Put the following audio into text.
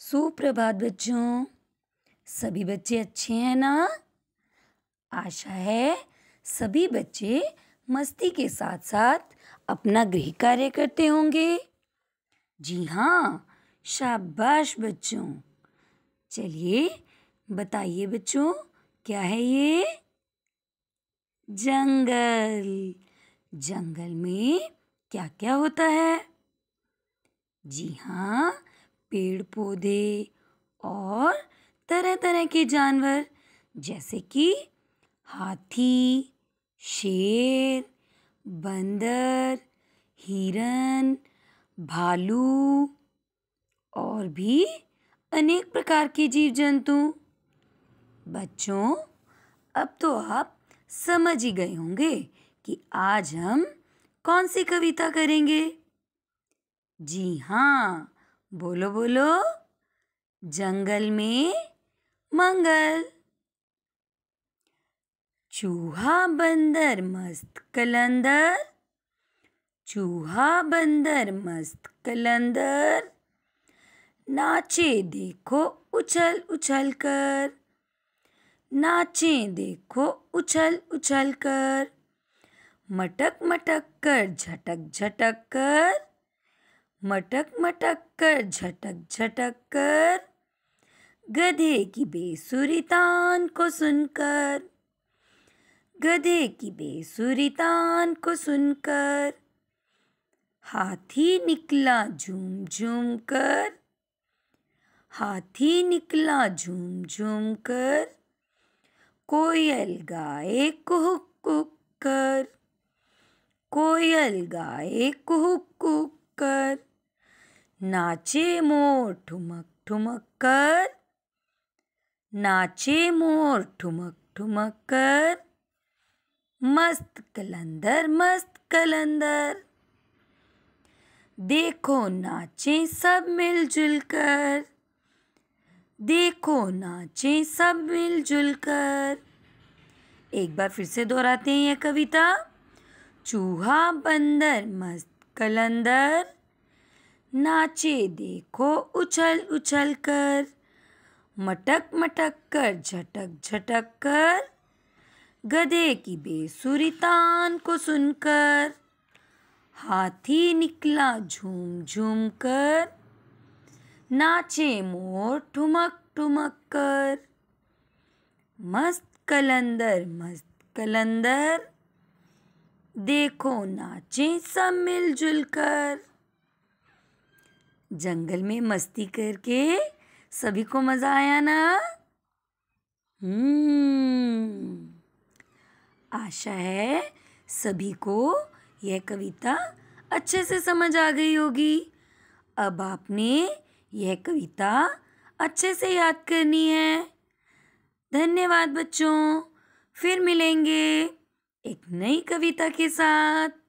सुप्रभात बच्चों सभी बच्चे अच्छे हैं ना आशा है सभी बच्चे मस्ती के साथ साथ अपना गृह कार्य करते होंगे जी हाँ शाबाश बच्चों चलिए बताइए बच्चों क्या है ये जंगल जंगल में क्या क्या होता है जी हाँ पेड़ पौधे और तरह तरह के जानवर जैसे कि हाथी शेर बंदर हिरन भालू और भी अनेक प्रकार के जीव जंतु बच्चों अब तो आप समझ ही गए होंगे कि आज हम कौन सी कविता करेंगे जी हाँ बोलो बोलो जंगल में मंगल चूहा बंदर मस्त कलंदर चूहा बंदर मस्त कलंदर नाचे देखो उछल उछल कर नाचे देखो उछल उछल कर मटक मटक कर झटक झटक कर मटक मटक कर झटक झटक कर गधे की बेसुरी तान को सुनकर गधे की बेसुरी तान को सुनकर हाथी निकला झूम झूम कर हाथी निकला झूम झूम कर कोयल गाए कुहुक कुक कर कोयल गाए कुहुक कुक कर नाचे मोर ठुमक ठुमक कर नाचे मोर ठुमक ठुमक कर मस्त कलंदर मस्त कलंदर देखो नाचे सब मिलजुल कर देखो नाचे सब मिलजुल कर एक बार फिर से दोहराते हैं यह कविता चूहा बंदर मस्त कलंदर नाचे देखो उछल उछल कर मटक मटक कर झटक झटक कर गधे की बेसुरी तान को सुनकर हाथी निकला झूम झूम कर नाचे मोर ठुमक ठुमक कर मस्त कलंदर मस्त कलंदर देखो नाचे सब मिलजुल कर जंगल में मस्ती करके सभी को मज़ा आया ना हम्म। आशा है सभी को यह कविता अच्छे से समझ आ गई होगी अब आपने यह कविता अच्छे से याद करनी है धन्यवाद बच्चों फिर मिलेंगे एक नई कविता के साथ